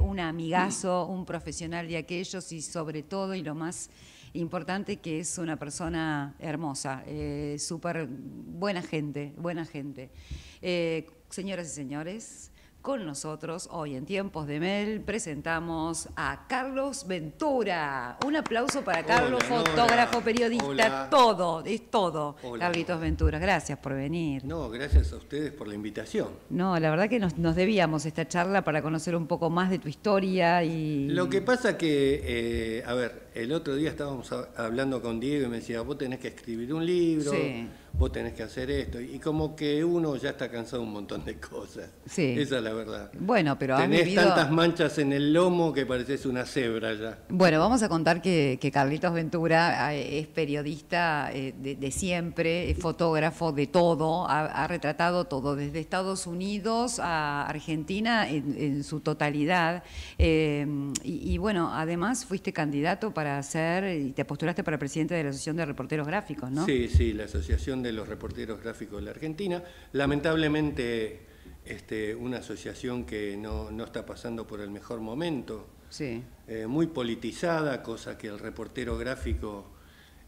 un amigazo, un profesional de aquellos y sobre todo y lo más importante que es una persona hermosa, eh, súper buena gente, buena gente. Eh, señoras y señores, con nosotros hoy en Tiempos de Mel presentamos a Carlos Ventura. Un aplauso para Carlos, fotógrafo, periodista, todo, es todo. Carlitos Ventura, gracias por venir. No, gracias a ustedes por la invitación. No, la verdad que nos, debíamos esta charla para conocer un poco más de tu historia y... Lo que pasa que, eh, a ver, el otro día estábamos hablando con Diego y me decía, vos tenés que escribir un libro, vos tenés que hacer esto. Y como que uno ya está cansado un montón de cosas. Esa es la verdad. Bueno, pero Tenés tantas manchas en el lomo que pareces una cebra ya. Bueno, vamos a contar que, Carlitos Ventura eh, es periodista eh, de, siempre, fotógrafo de todo, ha, retratado todo, desde Estados Unidos a Argentina en, su totalidad. Eh, y, y bueno, además fuiste candidato para para hacer y te postulaste para presidente de la Asociación de Reporteros Gráficos, ¿no? Sí, sí, la Asociación de los Reporteros Gráficos de la Argentina. Lamentablemente, este, una asociación que no, está pasando por el mejor momento. Eh, muy politizada, cosa que el reportero gráfico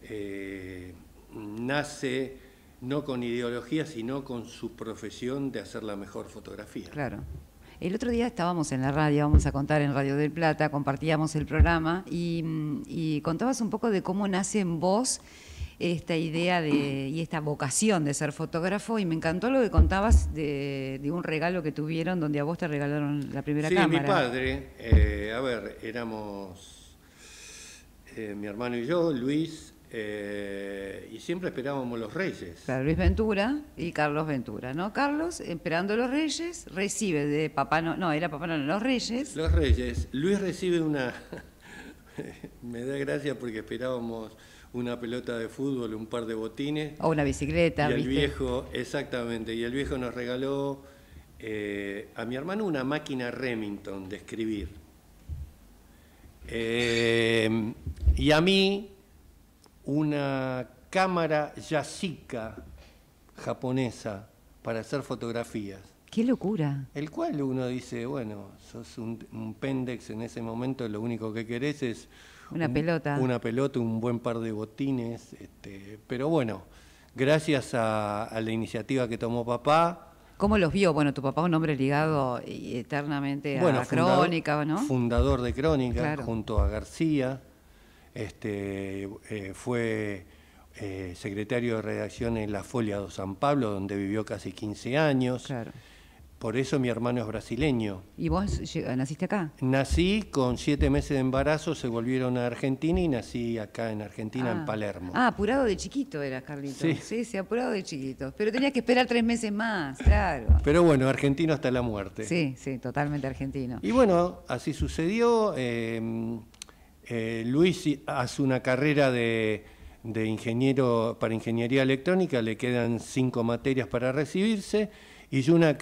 eh, nace no con ideología, sino con su profesión de hacer la mejor fotografía. Claro. El otro día estábamos en la radio, vamos a contar en Radio del Plata, compartíamos el programa y, contabas un poco de cómo nace en vos esta idea de, y esta vocación de ser fotógrafo y me encantó lo que contabas de, un regalo que tuvieron donde a vos te regalaron la primera sí, cámara. Sí, mi padre, eh, a ver, éramos eh, mi hermano y yo, Luis, eh, y siempre esperábamos los reyes. Luis Ventura y Carlos Ventura, ¿no? Carlos, esperando los reyes, recibe de Papá No, no era Papá No, los reyes. Los reyes. Luis recibe una... Me da gracia porque esperábamos una pelota de fútbol, un par de botines. O una bicicleta. Y el viejo, exactamente, y el viejo nos regaló eh, a mi hermano una máquina Remington de escribir. Eh, y a mí una cámara Yashica japonesa para hacer fotografías. ¡Qué locura! El cual uno dice, bueno, sos un, un pendex en ese momento, lo único que querés es... Una pelota. Una pelota, un buen par de botines. Este, pero bueno, gracias a, la iniciativa que tomó papá, ¿Cómo los vio? Bueno, tu papá un hombre ligado eternamente a Crónica, ¿no? Fundador de Crónica, junto a García este, eh, fue eh, secretario de redacción en la Folia de San Pablo, donde vivió casi 15 años. Por eso mi hermano es brasileño. ¿Y vos naciste acá? Nací con siete meses de embarazo, se volvieron a Argentina y nací acá en Argentina, en ah. Palermo. Ah, apurado de chiquito era carlito. Sí. sí, apurado de chiquito. Pero tenía que esperar tres meses más, claro. Pero bueno, argentino hasta la muerte. Sí, sí, totalmente argentino. Y bueno, así sucedió. Em, eh, Luis hace una carrera de, ingeniero para ingeniería electrónica, le quedan cinco materias para recibirse, y yo una,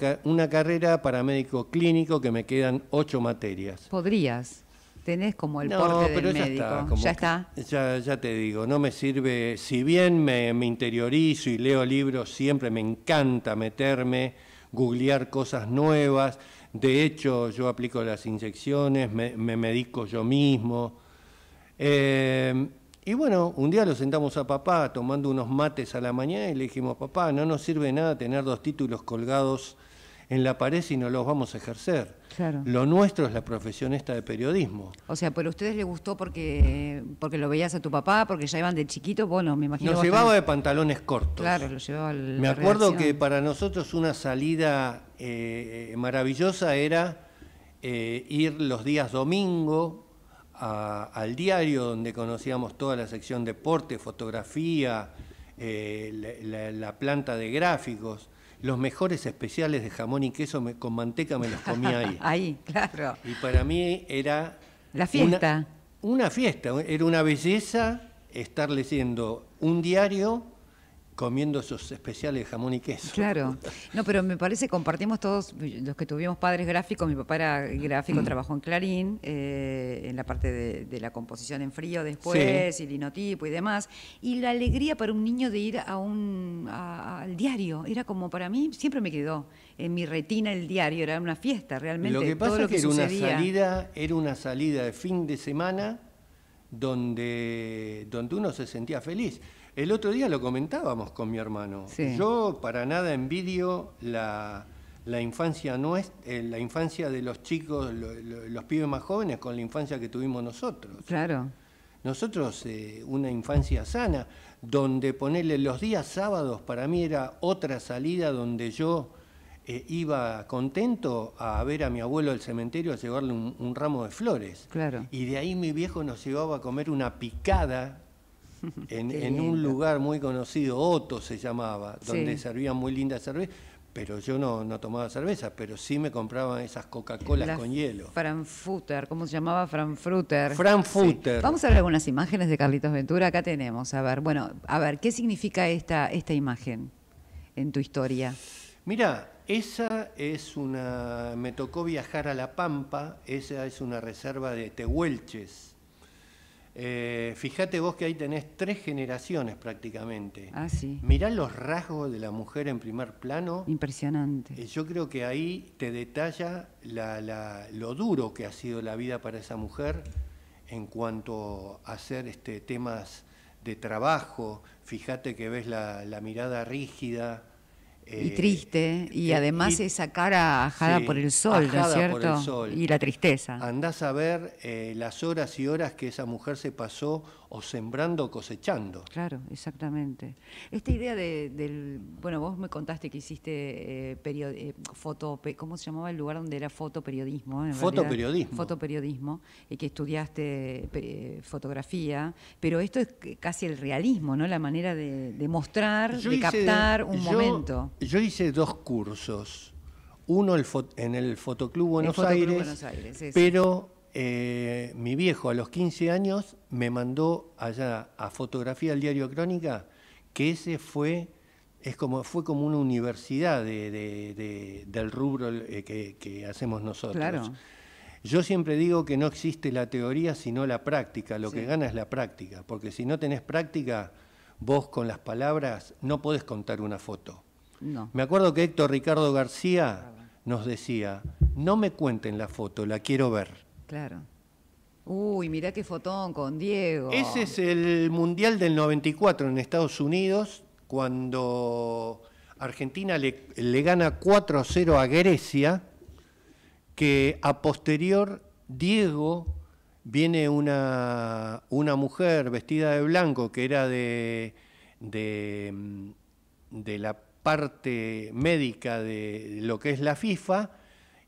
carrera para médico clínico que me quedan ocho materias. Podrías, tenés como el porte ya médico. Está, ya está. Ya, te digo, no me sirve, si bien me, interiorizo y leo libros, siempre me encanta meterme, googlear cosas nuevas, de hecho yo aplico las inyecciones, me, me medico yo mismo, eh, y bueno, un día lo sentamos a papá tomando unos mates a la mañana y le dijimos, papá, no nos sirve nada tener dos títulos colgados en la pared si no los vamos a ejercer. Lo nuestro es la profesión esta de periodismo. O sea, pero a ustedes les gustó porque, porque lo veías a tu papá, porque ya iban de chiquito, bueno, me imagino. Nos llevaba de pantalones cortos. Claro, llevaba Me acuerdo que para nosotros una salida eh, maravillosa era eh, ir los días domingo al diario, donde conocíamos toda la sección deporte, fotografía, eh, la, planta de gráficos. Los mejores especiales de jamón y queso con manteca me los comía ahí. ahí, claro. Y para mí era... La fiesta. una fiesta, era una belleza estar leyendo un diario comiendo esos especiales jamón y queso. Claro, no, pero me parece compartimos todos los que tuvimos padres gráficos, mi papá era gráfico, mm. trabajó en Clarín, eh, en la parte de, la composición en frío después, y linotipo y demás, y la alegría para un niño de ir a un, al diario, era como para mí, siempre me quedó en mi retina el diario, era una fiesta realmente. Lo que pasa que es que, era, una salida, era una salida de fin de semana donde uno se sentía feliz. El otro día lo comentábamos con mi hermano. Yo para nada envidio la, la infancia nuestra, eh, la infancia de los chicos, los pibes más jóvenes con la infancia que tuvimos nosotros. Claro. Nosotros eh, una infancia sana, donde ponerle los días sábados para mí era otra salida donde yo eh, iba contento a ver a mi abuelo al cementerio a llevarle un, un, ramo de flores. Claro. Y de ahí mi viejo nos llevaba a comer una picada en, un lugar muy conocido, Otto se llamaba, donde servían muy linda cerveza, pero yo no, no tomaba cerveza, pero sí me compraban esas Coca-Colas con hielo. Frankfurter, ¿cómo se llamaba Frankfurter. Frankfurter. Vamos a ver algunas imágenes de Carlitos Ventura, acá tenemos, a ver, bueno, a ver, ¿qué significa esta, esta imagen en tu historia? Mira, esa es una, me tocó viajar a La Pampa, esa es una reserva de tehuelches eh, fíjate vos que ahí tenés tres generaciones prácticamente. Ah, sí. Mirá los rasgos de la mujer en primer plano. Impresionante. Eh, yo creo que ahí te detalla lo duro que ha sido la vida para esa mujer en cuanto a hacer este, temas de trabajo. Fíjate que ves la mirada rígida, y eh, triste, y eh, además esa cara ajada por el sol, ¿no es cierto? Y la tristeza. Andás a ver eh, las horas y horas que esa mujer se pasó o sembrando o cosechando. Claro, exactamente. Esta idea de, del. Bueno, vos me contaste que hiciste eh, foto. ¿Cómo se llamaba el lugar donde era fotoperiodismo? Fotoperiodismo. Fotoperiodismo, y que estudiaste fotografía, pero esto es casi el realismo, ¿no? La manera de, mostrar, de captar un momento. Yo hice dos cursos. Uno en el Fotoclub Buenos Aires, pero eh, mi viejo a los 15 años me mandó allá a fotografía al diario Crónica, que ese fue, es como, fue como una universidad del rubro eh, que, hacemos nosotros. Yo siempre digo que no existe la teoría sino la práctica, lo que gana es la práctica, porque si no tenés práctica, vos con las palabras no podés contar una foto. Me acuerdo que Héctor Ricardo García nos decía, no me cuenten la foto, la quiero ver. Claro. Uy, mirá qué fotón con Diego. Ese es el Mundial del 94 en Estados Unidos, cuando Argentina le, gana 4-0 a Grecia, que a posterior Diego viene una, una mujer vestida de blanco que era de, de mm, la parte médica de lo que es la FIFA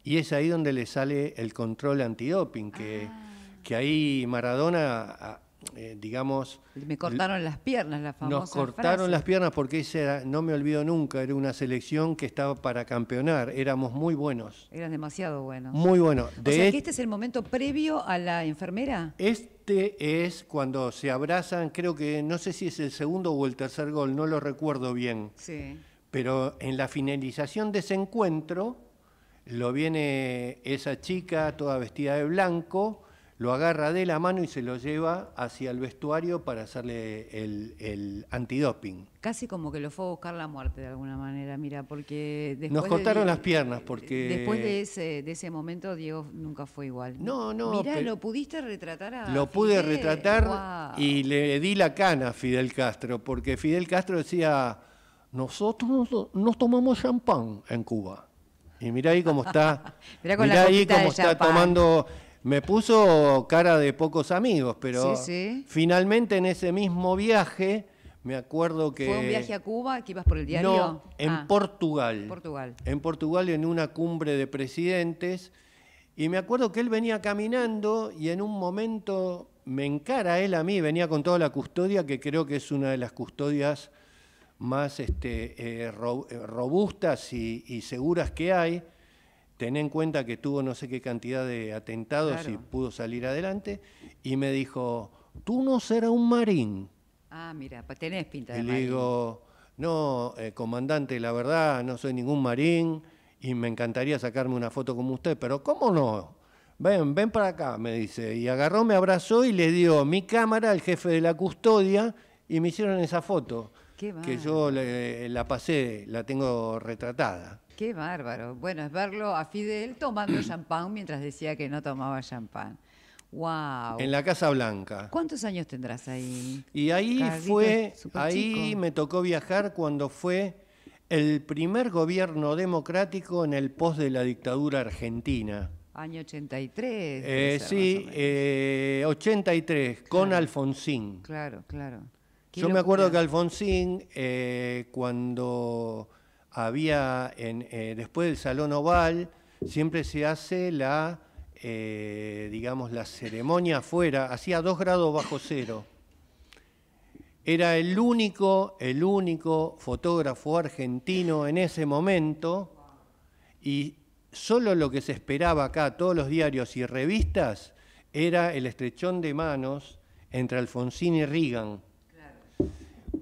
y es ahí donde le sale el control antidoping, que, ah. que ahí Maradona, eh, digamos... Me cortaron las piernas, la famosa Nos cortaron las piernas porque era, no me olvido nunca, era una selección que estaba para campeonar, éramos muy buenos. Eran demasiado buenos. Muy buenos. o sea, que este es el momento previo a la enfermera. Este es cuando se abrazan, creo que, no sé si es el segundo o el tercer gol, no lo recuerdo bien. Sí pero en la finalización de ese encuentro, lo viene esa chica toda vestida de blanco, lo agarra de la mano y se lo lleva hacia el vestuario para hacerle el, antidoping. Casi como que lo fue a buscar la muerte de alguna manera, mira, porque después Nos cortaron las piernas porque... Después de ese, momento Diego nunca fue igual. No, no. Mira, lo pudiste retratar a... Lo pude retratar y le di la cana a Fidel Castro, porque Fidel Castro decía nosotros nos tomamos champán en Cuba. Y mira ahí cómo está. mira ahí cómo está tomando. Me puso cara de pocos amigos, pero finalmente en ese mismo viaje, me acuerdo que. ¿Fue un viaje a Cuba que ibas por el diario? No, en ah. Portugal. Portugal. En Portugal, en una cumbre de presidentes. Y me acuerdo que él venía caminando y en un momento me encara él a mí, venía con toda la custodia, que creo que es una de las custodias más este, eh, eh, robustas y, seguras que hay, ten en cuenta que tuvo no sé qué cantidad de atentados y pudo salir adelante, y me dijo, tú no serás un marín. Ah, mira, pues tenés pinta de y marín. le digo, no, eh, comandante, la verdad, no soy ningún marín y me encantaría sacarme una foto como usted, pero ¿cómo no? Ven, ven para acá, me dice. Y agarró, me abrazó y le dio mi cámara al jefe de la custodia y me hicieron esa foto que yo eh, la pasé, la tengo retratada. Qué bárbaro. Bueno, es verlo a Fidel tomando champán mientras decía que no tomaba champán. Wow. En la Casa Blanca. ¿Cuántos años tendrás ahí? Y ahí fue, ahí me tocó viajar cuando fue el primer gobierno democrático en el post de la dictadura argentina. Año 83. Eh, sí, 83, eh, con Alfonsín. Claro, claro. Yo me acuerdo que Alfonsín, eh, cuando había, eh, después del Salón Oval, siempre se hace la, eh, digamos, la ceremonia afuera, hacía dos grados bajo cero. Era el único, el único fotógrafo argentino en ese momento y solo lo que se esperaba acá, todos los diarios y revistas, era el estrechón de manos entre Alfonsín y Reagan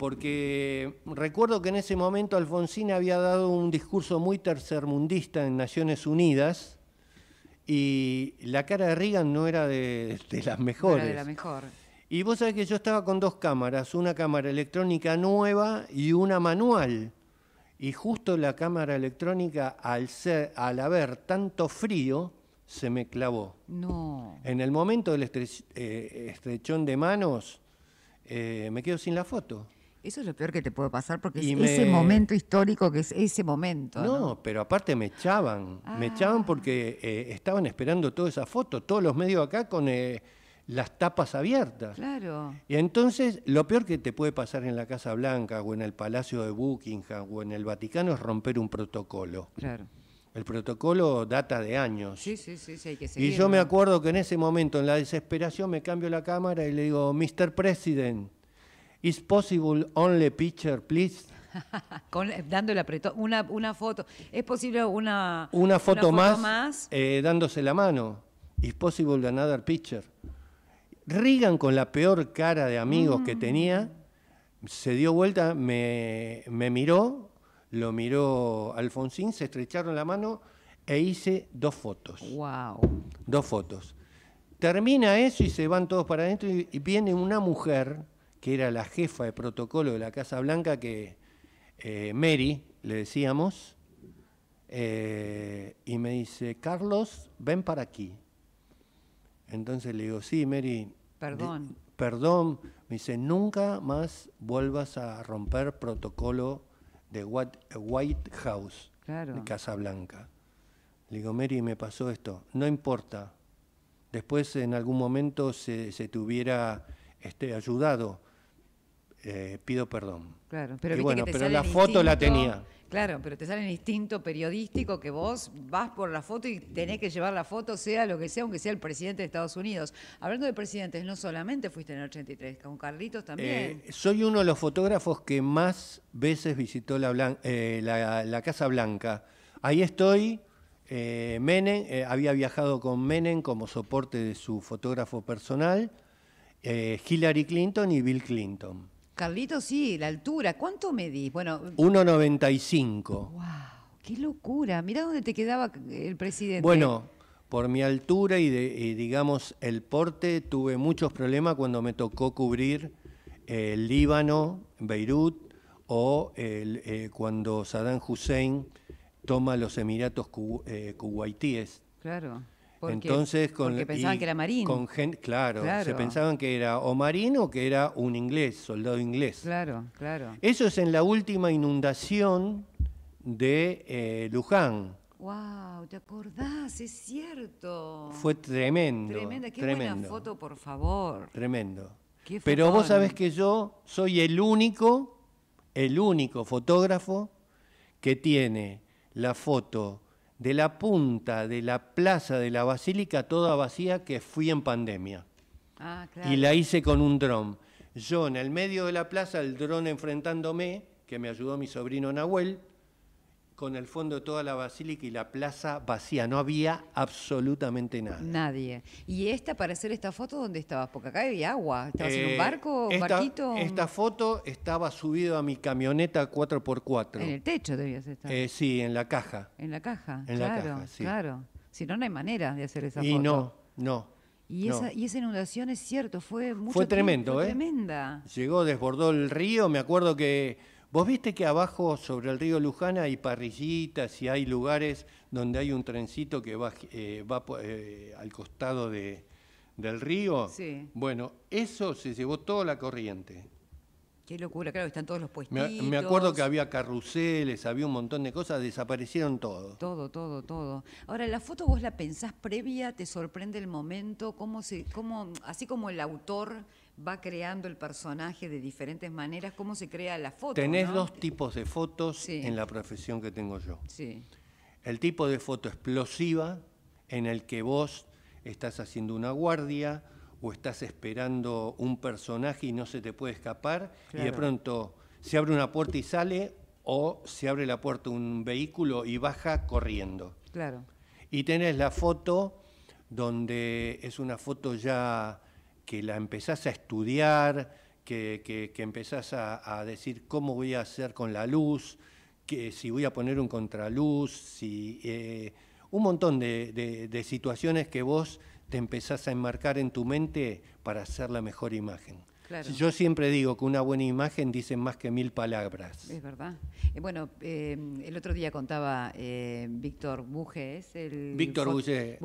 porque recuerdo que en ese momento Alfonsín había dado un discurso muy tercermundista en Naciones Unidas y la cara de Reagan no era de, las mejores. No era de la mejor. Y vos sabés que yo estaba con dos cámaras, una cámara electrónica nueva y una manual. Y justo la cámara electrónica, al, ser, al haber tanto frío, se me clavó. No. En el momento del eh, estrechón de manos, eh, me quedo sin la foto. Eso es lo peor que te puede pasar porque es ese momento histórico que es ese momento. No, pero aparte me echaban. Me echaban ah. porque eh, estaban esperando toda esa foto, todos los medios acá con eh, las tapas abiertas. Claro. Y entonces lo peor que te puede pasar en la Casa Blanca o en el Palacio de Buckingham o en el Vaticano es romper un protocolo. Claro. El protocolo data de años. Sí, sí, sí, sí hay que seguirlo. Y yo me acuerdo que en ese momento, en la desesperación, me cambio la cámara y le digo, Mr. President. Is possible only picture, please? Con, dándole apretó una, una foto. ¿Es posible una, una, foto, más, eh, dándose la mano. Is possible another picture. Rigan con la peor cara de amigos que mm. tenía, se dio vuelta, me, miró, lo miró Alfonsín, se estrecharon la mano e hice dos fotos. ¡Wow! Dos fotos. Termina eso y se van todos para adentro y viene una mujer que era la jefa de protocolo de la Casa Blanca, que eh, Mary, le decíamos, eh, y me dice, Carlos, ven para aquí. Entonces le digo, sí, Mary. Perdón. perdón, me dice, nunca más vuelvas a romper protocolo de White House, de Casa Blanca. Le digo, Mary, me pasó esto. No importa. Después en algún momento se, se te hubiera este, ayudado eh, pido perdón. Claro, pero, bueno, pero la foto la tenía. Claro, pero te sale el instinto periodístico que vos vas por la foto y tenés que llevar la foto, sea lo que sea, aunque sea el presidente de Estados Unidos. Hablando de presidentes, no solamente fuiste en el 83, con Carlitos también. Eh, soy uno de los fotógrafos que más veces visitó la, eh, Casa Blanca. Ahí estoy. Eh, Menem, había viajado con Menem como soporte de su fotógrafo personal, Hillary Clinton y Bill Clinton. Carlitos, sí, la altura. ¿Cuánto medís? Bueno, 1,95. Eh, ¡Wow! ¡Qué locura! Mira dónde te quedaba el presidente. Bueno, por mi altura y, de, digamos el porte, tuve muchos problemas cuando me tocó cubrir el eh, Líbano, Beirut, o el, eh, cuando Saddam Hussein toma los Emiratos Kuwaitíes. Claro. Entonces, con, pensaban que era marín. Con claro, se pensaban que era o marín o que era un inglés, soldado inglés. Claro, claro. Eso es en la última inundación de eh, Luján. ¡Wow! ¿Te acordás? Es cierto. Fue tremendo. Tremenda, qué tremendo. foto, por favor. Tremendo. Pero vos sabés que yo soy el único, el único fotógrafo que tiene la foto de la punta de la plaza de la basílica toda vacía que fui en pandemia. Ah, y la hice con un dron. Yo en el medio de la plaza, el dron enfrentándome, que me ayudó mi sobrino Nahuel, con el fondo de toda la basílica y la plaza vacía. No había absolutamente nada. Nadie. ¿Y esta, para hacer esta foto, dónde estabas? Porque acá había agua. ¿Estabas en un eh, barco, un barquito? Esta foto estaba subido a mi camioneta 4x4. En el techo debías estar. Eh, sí, en la caja. En la caja. claro, Claro. Si no, no hay manera de hacer esa foto. Y no, no. Y, esa, y esa inundación es cierto, fue mucho Fue tremendo, ¿eh? Tremenda. Llegó, desbordó el río. Me acuerdo que Vos viste que abajo sobre el río Lujana hay parrillitas y hay lugares donde hay un trencito que va, eh, eh, al costado de, del río. Sí. Bueno, eso se llevó toda la corriente. Qué locura, claro, están todos los puestos. Me, acuerdo que había carruseles, había un montón de cosas, desaparecieron todo. Todo, todo, todo. Ahora, la foto vos la pensás previa, te sorprende el momento, cómo cómo, así como el autor va creando el personaje de diferentes maneras, cómo se crea la foto. Tenés dos tipos de fotos en la profesión que tengo yo. El tipo de foto explosiva, en el que vos estás haciendo una guardia o estás esperando un personaje y no se te puede escapar, y de pronto se abre una puerta y sale, o se abre la puerta un vehículo y baja corriendo. Claro. Y tenés la foto donde es una foto ya que la empezás a estudiar, que, empezás a, decir cómo voy a hacer con la luz, que si voy a poner un contraluz, si, eh, un montón de, de situaciones que vos te empezás a enmarcar en tu mente para hacer la mejor imagen. Yo siempre digo que una buena imagen dice más que mil palabras. Es verdad. Eh, bueno, eh, el otro día contaba eh, Víctor Bujés. es el Víctor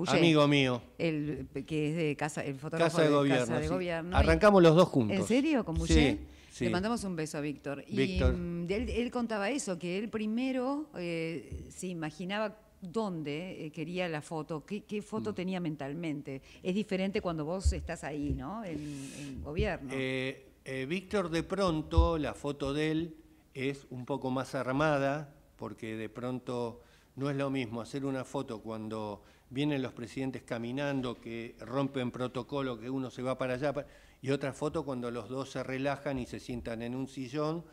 amigo mío. El que es de casa, el fotógrafo de, gobierno. Casa de gobierno. Arrancamos los dos juntos. ¿En serio con Buge? Le mandamos un beso a Víctor. Y mm, él, contaba eso, que él primero se imaginaba dónde eh, quería la foto, qué, foto mm. tenía mentalmente. Es diferente cuando vos estás ahí, ¿no? En, gobierno. Eh, eh, Víctor, de pronto, la foto de él es un poco más armada, porque de pronto no es lo mismo hacer una foto cuando vienen los presidentes caminando, que rompen protocolo, que uno se va para allá, y otra foto cuando los dos se relajan y se sientan en un sillón,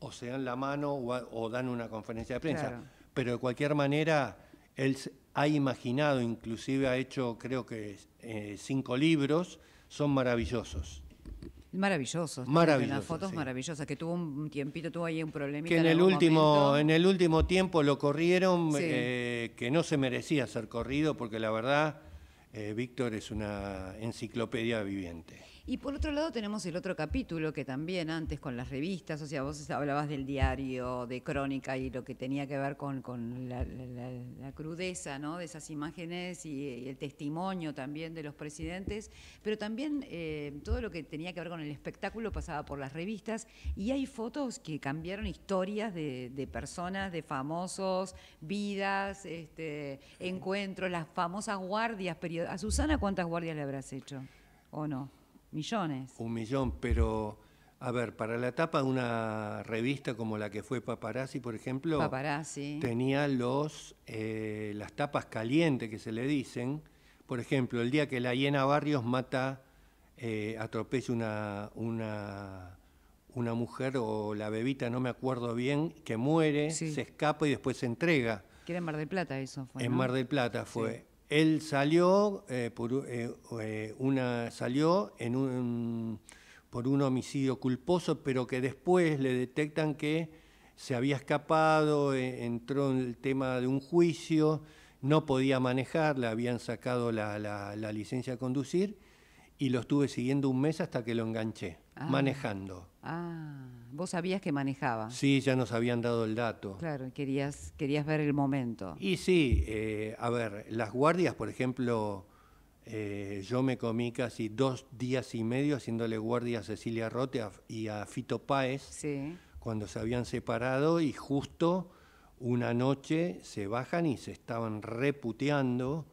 o se dan la mano o, dan una conferencia de prensa. Pero de cualquier manera, él ha imaginado, inclusive ha hecho creo que eh, cinco libros, son maravillosos. Maravillosos. Maravillosos. Las fotos maravillosas, que tuvo un tiempito, tuvo ahí un problemita. Que en, el, último, en el último tiempo lo corrieron, eh, que no se merecía ser corrido, porque la verdad, eh, Víctor es una enciclopedia viviente. Y por otro lado tenemos el otro capítulo que también antes con las revistas, o sea, vos hablabas del diario, de crónica y lo que tenía que ver con, la, crudeza ¿no? de esas imágenes y, el testimonio también de los presidentes, pero también eh, todo lo que tenía que ver con el espectáculo pasaba por las revistas y hay fotos que cambiaron historias de, personas, de famosos, vidas, este, encuentros, las famosas guardias. A Susana, ¿cuántas guardias le habrás hecho? ¿O no? Millones. Un millón, pero a ver, para la tapa de una revista como la que fue Paparazzi, por ejemplo, Paparazzi. tenía los, eh, las tapas calientes que se le dicen. Por ejemplo, el día que la hiena Barrios mata, eh, atropella una, una, una, mujer o la bebita, no me acuerdo bien, que muere, se escapa y después se entrega. Que era en Mar del Plata eso fue. En Mar del Plata fue él salió, eh, por, eh, eh, una, salió en un, por un homicidio culposo, pero que después le detectan que se había escapado, entró en el tema de un juicio, no podía manejar, le habían sacado la, licencia de conducir y lo estuve siguiendo un mes hasta que lo enganché, ah, manejando. Ah, vos sabías que manejaba. Sí, ya nos habían dado el dato. Claro, querías, querías ver el momento. Y sí, eh, a ver, las guardias, por ejemplo, eh, yo me comí casi dos días y medio haciéndole guardia a Cecilia Rote y a Fito Páez cuando se habían separado y justo una noche se bajan y se estaban reputeando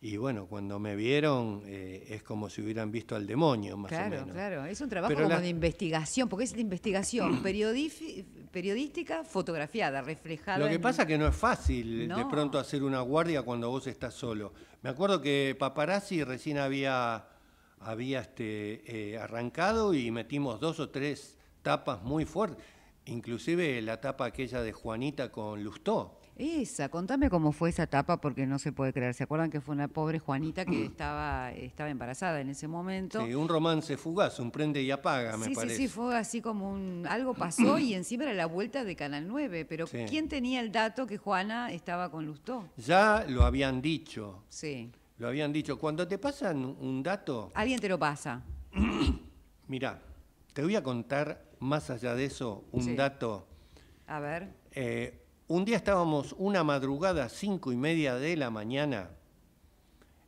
y bueno, cuando me vieron eh, es como si hubieran visto al demonio, más o menos. Claro, claro. Es un trabajo como de investigación, porque es de investigación periodística fotografiada, reflejada. Lo que pasa es que no es fácil eh, de pronto hacer una guardia cuando vos estás solo. Me acuerdo que Paparazzi recién había, había este, eh, arrancado y metimos dos o tres tapas muy fuertes. Inclusive la tapa aquella de Juanita con Lustó. Esa, contame cómo fue esa etapa porque no se puede creer. ¿Se acuerdan que fue una pobre Juanita que mm. estaba, estaba embarazada en ese momento? Sí, un romance fugaz, un prende y apaga, me parece. Sí, sí, fue así como un algo pasó y encima era la vuelta de Canal 9, pero ¿quién tenía el dato que Juana estaba con Lustó? Ya lo habían dicho. Sí. Lo habían dicho, cuando te pasan un dato, alguien te lo pasa. Mirá, te voy a contar más allá de eso un dato. A ver. Eh, un día estábamos una madrugada, cinco y media de la mañana,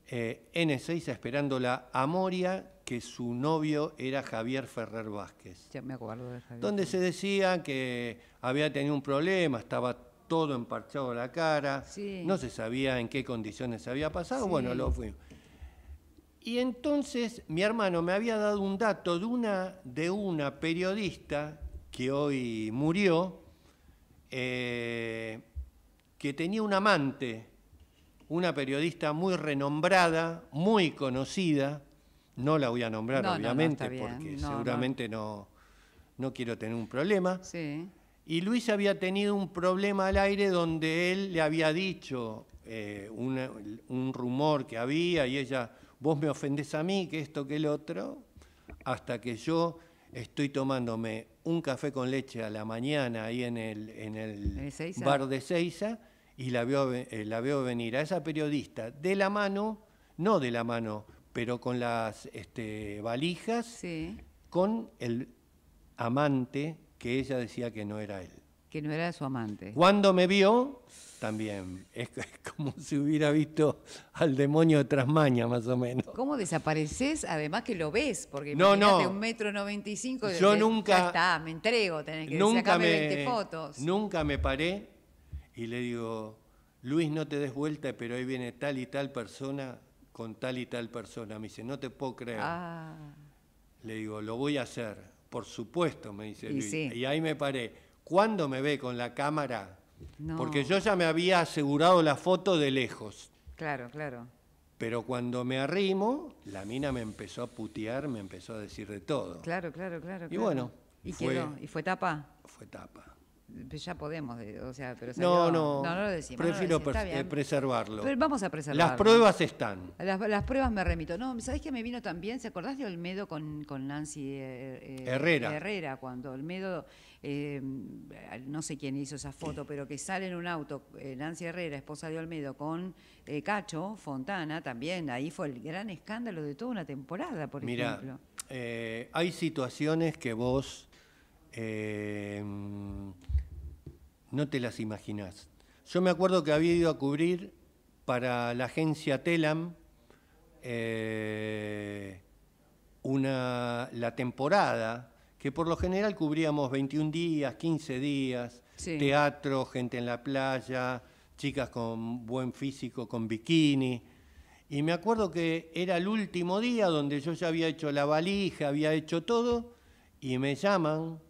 en eh, N6 esperándola a Moria, que su novio era Javier Ferrer Vázquez. Ya me acuerdo de Javier. Donde se decía que había tenido un problema, estaba todo emparchado la cara, no se sabía en qué condiciones se había pasado, bueno, lo fuimos. Y entonces mi hermano me había dado un dato de una, de una periodista que hoy murió, eh, que tenía un amante, una periodista muy renombrada, muy conocida, no la voy a nombrar obviamente porque seguramente no. no quiero tener un problema. Y Luis había tenido un problema al aire donde él le había dicho eh, un rumor que había y ella, vos me ofendés a mí, que esto, que el otro, hasta que yo estoy tomándome un café con leche a la mañana ahí en el, en el, bar de Seiza y la veo, eh, la veo venir a esa periodista de la mano, no de la mano, pero con las este, valijas, con el amante que ella decía que no era él. Que no era su amante. Cuando me vio, también. Es, como si hubiera visto al demonio de Trasmaña, más o menos. ¿Cómo desapareces? Además que lo ves, porque no, no. un metro noventa y cinco. Yo nunca. Ya está, me entrego, tenés que nunca 20 fotos. Nunca me paré y le digo, Luis, no te des vuelta, pero ahí viene tal y tal persona con tal y tal persona. Me dice, no te puedo creer. Ah. Le digo, lo voy a hacer. Por supuesto, me dice Luis. Y ahí me paré. ¿Cuándo me ve con la cámara? Porque yo ya me había asegurado la foto de lejos. Claro, claro. Pero cuando me arrimo, la mina me empezó a putear, me empezó a decir de todo. Claro, claro, claro. Y bueno. ¿Y fue, ¿Y fue tapa? Fue tapa. Pues ya podemos, o sea, pero no, no, no, lo decimos. Prefiero eh, preservarlo. Pero vamos a preservarlo. Las pruebas están. Las, pruebas me remito. No, ¿sabés qué me vino también? ¿Se acordás de Olmedo con, con Nancy eh, eh, Herrera? Herrera, cuando Olmedo eh, no sé quién hizo esa foto, pero que sale en un auto eh, Nancy Herrera, esposa de Olmedo, con eh, Cacho Fontana, también ahí fue el gran escándalo de toda una temporada, por ejemplo. hay situaciones que vos no te las imaginás. Yo me acuerdo que había ido a cubrir para la agencia Telam la temporada que por lo general cubríamos 21 días, 15 días, teatro, gente en la playa, chicas con buen físico, con bikini. Y me acuerdo que era el último día donde yo ya había hecho la valija, había hecho todo, y me llaman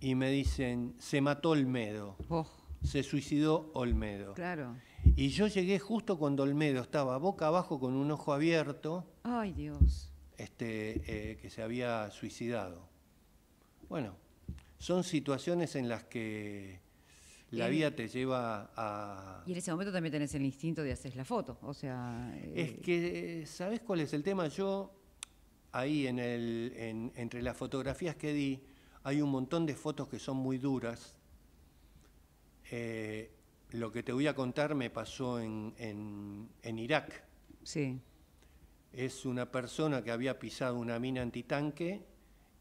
y me dicen, se mató Olmedo, oh. se suicidó Olmedo. Y yo llegué justo cuando Olmedo estaba boca abajo con un ojo abierto. Ay Dios. Este, eh, que se había suicidado. Bueno, son situaciones en las que la vida te lleva a... Y en ese momento también tenés el instinto de hacer la foto, o sea... Eh, es que, ¿sabes cuál es el tema? Yo, ahí entre las fotografías que di, hay un montón de fotos que son muy duras. Eh, lo que te voy a contar me pasó en, en, en Irak. Sí. Es una persona que había pisado una mina antitanque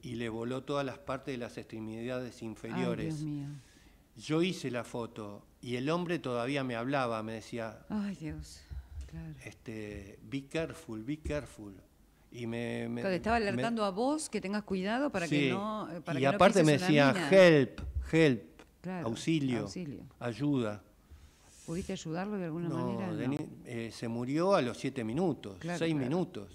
y le voló todas las partes de las extremidades inferiores. Yo hice la foto y el hombre todavía me hablaba, me decía, ay Dios, este, be careful, be careful. Y me, estaba alertando a vos que tengas cuidado para que no... y aparte me decía, help, help, auxilio, ayuda. ¿Pudiste ayudarlo de alguna manera? Eh, se murió a los siete minutos, seis minutos.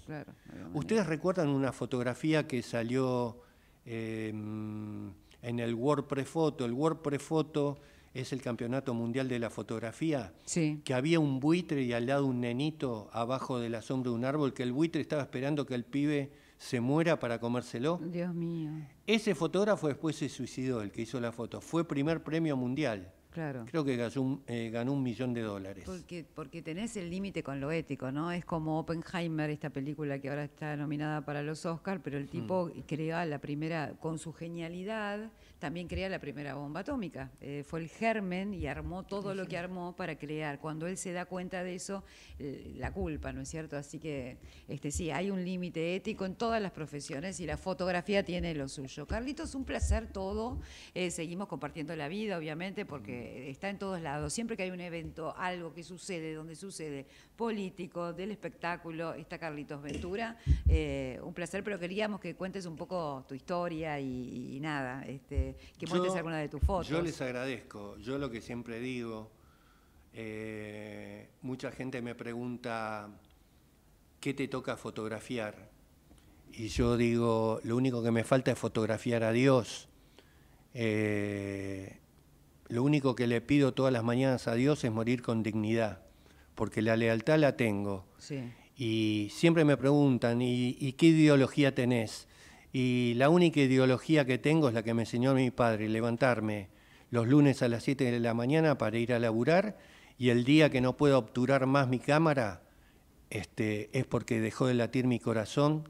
¿Ustedes recuerdan una fotografía que salió em, en el World Foto. El World Foto es el campeonato mundial de la fotografía. Que había un buitre y al lado un nenito abajo de la sombra de un árbol, que el buitre estaba esperando que el pibe se muera para comérselo. Dios mío. Ese fotógrafo después se suicidó, el que hizo la foto. Fue primer premio mundial. Creo que ganó un, eh, ganó un millón de dólares. Porque, tenés el límite con lo ético, ¿no? Es como Oppenheimer, esta película que ahora está nominada para los Oscars, pero el tipo creó mm. crea la primera, con su genialidad, también crea la primera bomba atómica. Eh, fue el germen y armó todo lo que armó para crear. Cuando él se da cuenta de eso, eh, la culpa, ¿no es cierto? Así que este, sí, hay un límite ético en todas las profesiones y la fotografía tiene lo suyo. Carlitos, un placer todo. Eh, seguimos compartiendo la vida, obviamente, porque mm. está en todos lados. Siempre que hay un evento, algo que sucede, donde sucede, político, del espectáculo, está Carlitos Ventura. un placer, pero queríamos que cuentes un poco tu historia y, y nada. Este, que, yo, muestres alguna de tus fotos. Yo les agradezco. Yo lo que siempre digo, eh, mucha gente me pregunta qué te toca fotografiar. Y yo digo, lo único que me falta es fotografiar a Dios. Eh, lo único que le pido todas las mañanas a Dios es morir con dignidad, porque la lealtad la tengo. Y siempre me preguntan, ¿y, qué ideología tenés? y la única ideología que tengo es la que me enseñó mi padre, levantarme los lunes a las 7 de la mañana para ir a laburar y el día que no puedo obturar más mi cámara este, es porque dejó de latir mi corazón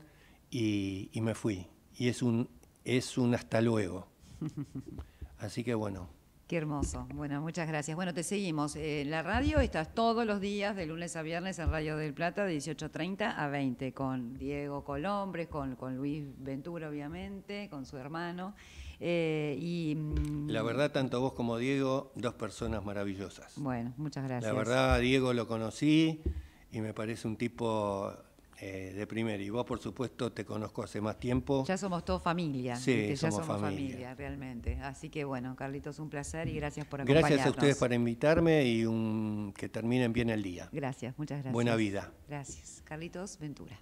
y, y me fui. Y es un, es un hasta luego. Así que bueno. Qué hermoso. Bueno, muchas gracias. Bueno, te seguimos. Eh, la radio estás todos los días, de lunes a viernes, en Radio del Plata, de 18.30 a 20, con Diego Colombre, con, Luis Ventura, obviamente, con su hermano. Eh, y mm, La verdad, tanto vos como Diego, dos personas maravillosas. Bueno, muchas gracias. La verdad, Diego lo conocí y me parece un tipo eh, de primera Y vos, por supuesto, te conozco hace más tiempo. Ya somos todos familia. Sí, ya somos, familia. realmente. Así que bueno, Carlitos, un placer y gracias por acompañarnos. Gracias a ustedes por invitarme y un, que terminen bien el día. Gracias, muchas gracias. Buena vida. Gracias. Carlitos Ventura.